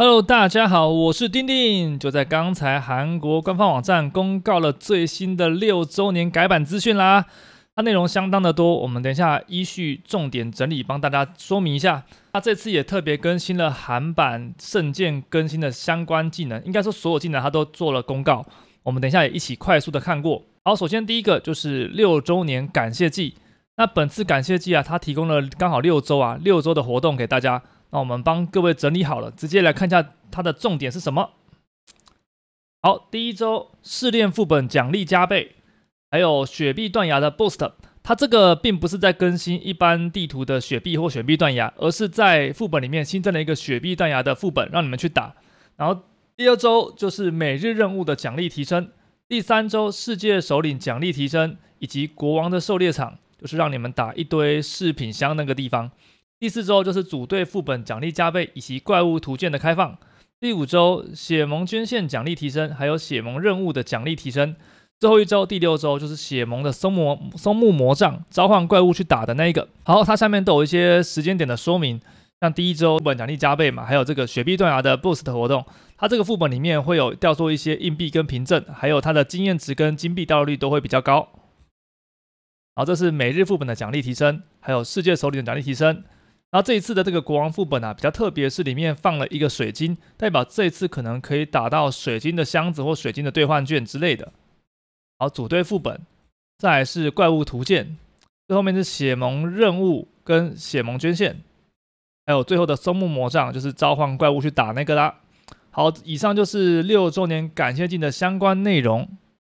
Hello，大家好，我是丁丁。就在刚才，韩国官方网站公告了最新的六周年改版资讯啦。它内容相当的多，我们等一下依序重点整理，帮大家说明一下。它这次也特别更新了韩版圣剑更新的相关技能，应该说所有技能它都做了公告。我们等一下也一起快速的看过。好，首先第一个就是六周年感谢祭。那本次感谢祭啊，它提供了刚好六周啊六周的活动给大家。那我们帮各位整理好了，直接来看一下它的重点是什么。好，第一周试炼副本奖励加倍，还有雪碧断崖的 boost，它这个并不是在更新一般地图的雪碧或雪碧断崖，而是在副本里面新增了一个雪碧断崖的副本让你们去打。然后第二周就是每日任务的奖励提升，第三周世界首领奖励提升，以及国王的狩猎场，就是让你们打一堆饰品箱那个地方。第四周就是组队副本奖励加倍以及怪物图鉴的开放。第五周血盟捐献奖励提升，还有血盟任务的奖励提升。最后一周，第六周就是血盟的松魔松木魔杖召唤怪物去打的那一个。好，它下面都有一些时间点的说明，像第一周副本奖励加倍嘛，还有这个雪碧断崖的 Boost 活动，它这个副本里面会有掉落一些硬币跟凭证，还有它的经验值跟金币掉落率都会比较高。好，这是每日副本的奖励提升，还有世界首领的奖励提升。然后这一次的这个国王副本啊，比较特别是里面放了一个水晶，代表这一次可能可以打到水晶的箱子或水晶的兑换券之类的。好，组队副本，再是怪物图鉴，最后面是血盟任务跟血盟捐献，还有最后的松木魔杖，就是召唤怪物去打那个啦。好，以上就是六周年感谢金的相关内容。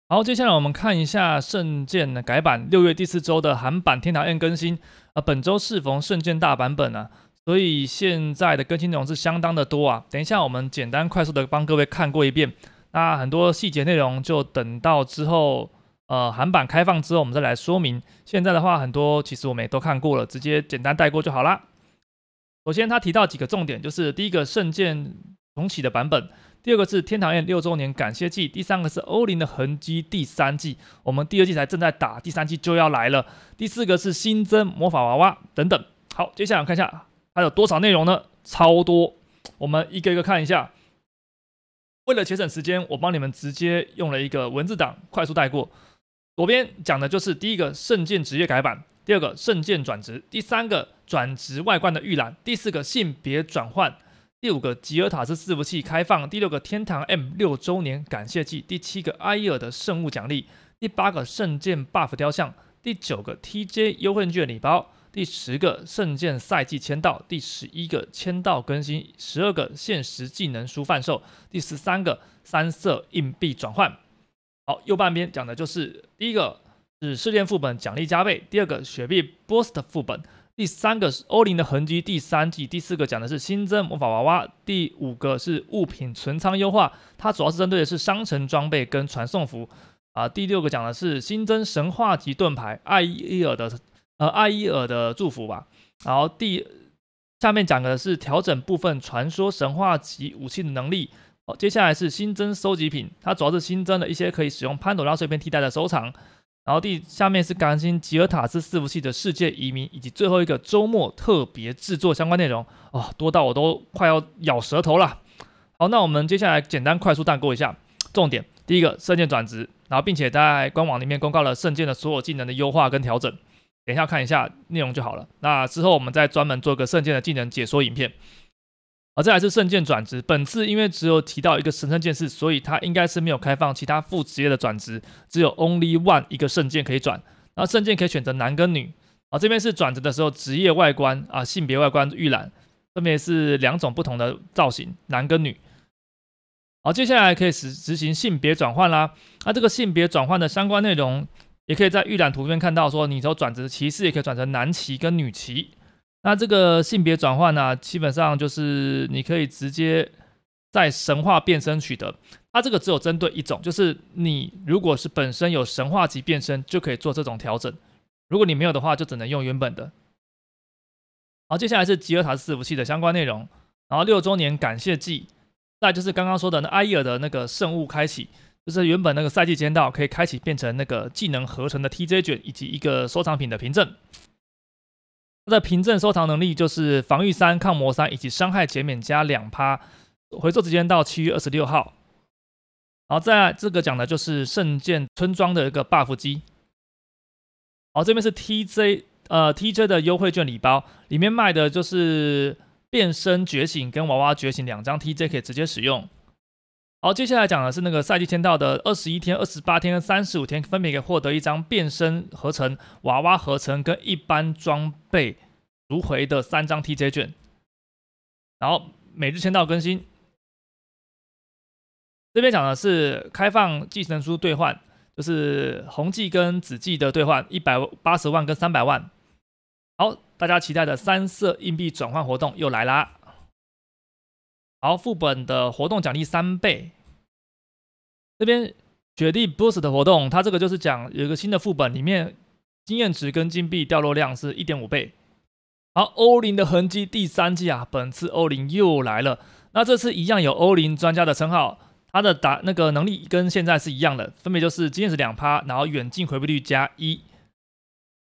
好，接下来我们看一下《圣剑》改版六月第四周的韩版《天堂 N 更新。啊，本周适逢《圣剑》大版本啊，所以现在的更新内容是相当的多啊。等一下，我们简单快速的帮各位看过一遍。那很多细节内容就等到之后，呃，韩版开放之后我们再来说明。现在的话，很多其实我们也都看过了，直接简单带过就好啦。首先，他提到几个重点，就是第一个，《圣剑》。重启的版本，第二个是天堂院六周年感谢祭，第三个是欧琳的痕迹第三季，我们第二季才正在打，第三季就要来了。第四个是新增魔法娃娃等等。好，接下来看一下还有多少内容呢？超多，我们一个一个看一下。为了节省时间，我帮你们直接用了一个文字档快速带过。左边讲的就是第一个圣剑职业改版，第二个圣剑转职，第三个转职外观的预览，第四个性别转换。第五个吉尔塔斯伺服器开放，第六个天堂 M 六周年感谢祭，第七个艾尔的圣物奖励，第八个圣剑 Buff 雕像，第九个 TJ 优惠券礼包，第十个圣剑赛季签到，第十一个签到更新，十二个限时技能书贩售，第十三个三色硬币转换。好，右半边讲的就是第一个是试炼副本奖励加倍，第二个雪碧波斯 t 副本。第三个是欧琳的痕迹第三季，第四个讲的是新增魔法娃娃，第五个是物品存仓优化，它主要是针对的是商城装备跟传送服啊。第六个讲的是新增神话级盾牌艾伊尔的呃艾伊尔的祝福吧，然后第下面讲的是调整部分传说神话级武器的能力。接下来是新增收集品，它主要是新增了一些可以使用潘朵拉碎片替代的收藏。然后第下面是更新吉尔塔斯伺服器的世界移民，以及最后一个周末特别制作相关内容哦，多到我都快要咬舌头了。好，那我们接下来简单快速弹过一下重点。第一个圣剑转职，然后并且在官网里面公告了圣剑的所有技能的优化跟调整。等一下看一下内容就好了。那之后我们再专门做个圣剑的技能解说影片。而这还是圣剑转职，本次因为只有提到一个神圣剑士，所以它应该是没有开放其他副职业的转职，只有 only one 一个圣剑可以转。然后圣剑可以选择男跟女。啊，这边是转职的时候职业外观啊，性别外观预览，分别是两种不同的造型，男跟女。好，接下来可以实执行性别转换啦。那这个性别转换的相关内容，也可以在预览图片看到，说你之转职骑士，也可以转成男骑跟女骑。那这个性别转换呢，基本上就是你可以直接在神话变身取得，它这个只有针对一种，就是你如果是本身有神话级变身就可以做这种调整，如果你没有的话就只能用原本的。好，接下来是吉尔塔伺服器的相关内容，然后六周年感谢祭，再就是刚刚说的艾伊尔的那个圣物开启，就是原本那个赛季签到可以开启变成那个技能合成的 TJ 卷以及一个收藏品的凭证。它的凭证收藏能力就是防御三、抗魔三以及伤害减免加两趴，回收时间到七月二十六号。好，再这个讲的就是圣剑村庄的一个 buff 机。好，这边是 TJ 呃 TJ 的优惠券礼包，里面卖的就是变身觉醒跟娃娃觉醒两张 TJ 可以直接使用。好，接下来讲的是那个赛季签到的二十一天、二十八天、三十五天，分别可以获得一张变身合成娃娃、合成跟一般装备赎回的三张 TJ 卷。然后每日签到更新，这边讲的是开放继承书兑换，就是红记跟紫记的兑换一百八十万跟三百万。好，大家期待的三色硬币转换活动又来啦。好，副本的活动奖励三倍。这边雪地 boost 的活动，它这个就是讲有一个新的副本，里面经验值跟金币掉落量是一点五倍。好，欧林的痕迹第三季啊，本次欧林又来了。那这次一样有欧林专家的称号，他的打那个能力跟现在是一样的，分别就是经验值两趴，然后远近回避率加一。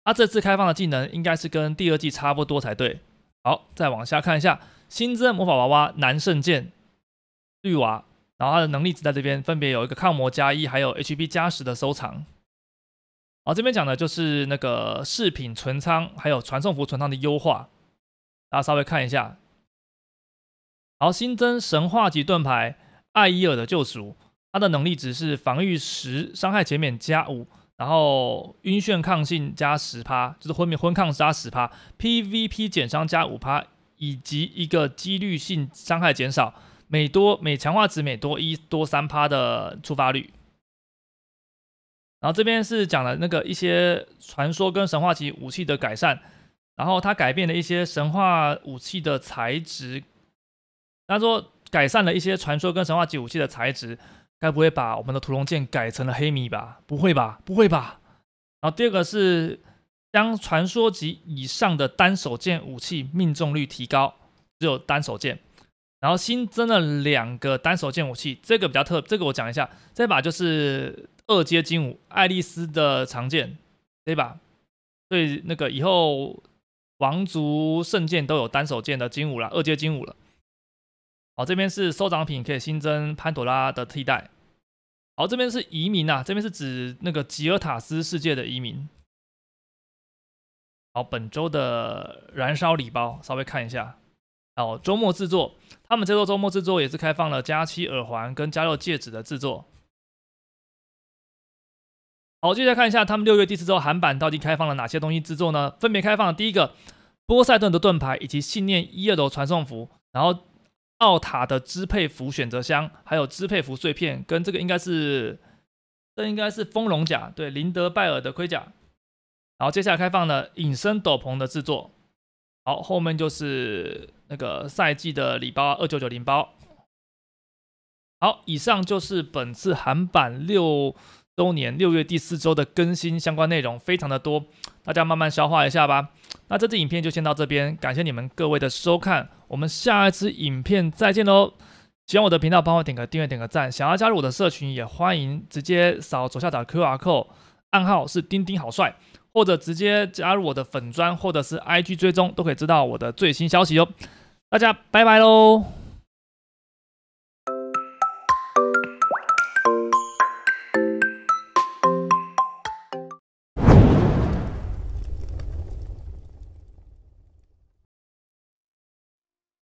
他这次开放的技能应该是跟第二季差不多才对。好，再往下看一下，新增魔法娃娃男圣剑绿娃。然后它的能力值在这边，分别有一个抗魔加一，还有 HP 加十的收藏。好，这边讲的，就是那个饰品存仓，还有传送符存仓的优化，大家稍微看一下。然后新增神话级盾牌“艾伊尔的救赎”，它的能力值是防御十，伤害减免加五，然后晕眩抗性加十趴，就是昏迷昏抗加十趴，PVP 减伤加五趴，以及一个几率性伤害减少。每多每强化值每多一多三趴的触发率，然后这边是讲了那个一些传说跟神话级武器的改善，然后它改变了一些神话武器的材质，他说改善了一些传说跟神话级武器的材质，该不会把我们的屠龙剑改成了黑米吧？不会吧？不会吧？然后第二个是将传说级以上的单手剑武器命中率提高，只有单手剑。然后新增了两个单手剑武器，这个比较特，这个我讲一下，这把就是二阶金武爱丽丝的长剑，对吧？所以那个以后王族圣剑都有单手剑的金武了，二阶金武了。好，这边是收藏品可以新增潘朵拉的替代。好，这边是移民啊，这边是指那个吉尔塔斯世界的移民。好，本周的燃烧礼包稍微看一下。哦，周末制作，他们这周周末制作也是开放了加七耳环跟加六戒指的制作。好，接下来看一下他们六月第四周韩版到底开放了哪些东西制作呢？分别开放了第一个波塞顿的盾牌以及信念一二楼传送符，然后奥塔的支配符选择箱，还有支配符碎片，跟这个应该是这应该是风龙甲，对林德拜尔的盔甲。然后接下来开放了隐身斗篷的制作。好，后面就是。那个赛季的礼包二九九零包，好，以上就是本次韩版六周年六月第四周的更新相关内容，非常的多，大家慢慢消化一下吧。那这支影片就先到这边，感谢你们各位的收看，我们下一支影片再见喽。喜欢我的频道，帮我点个订阅，点个赞。想要加入我的社群，也欢迎直接扫左下角的 Q R code，暗号是钉钉好帅，或者直接加入我的粉砖，或者是 I G 追踪，都可以知道我的最新消息哦。大家拜拜喽！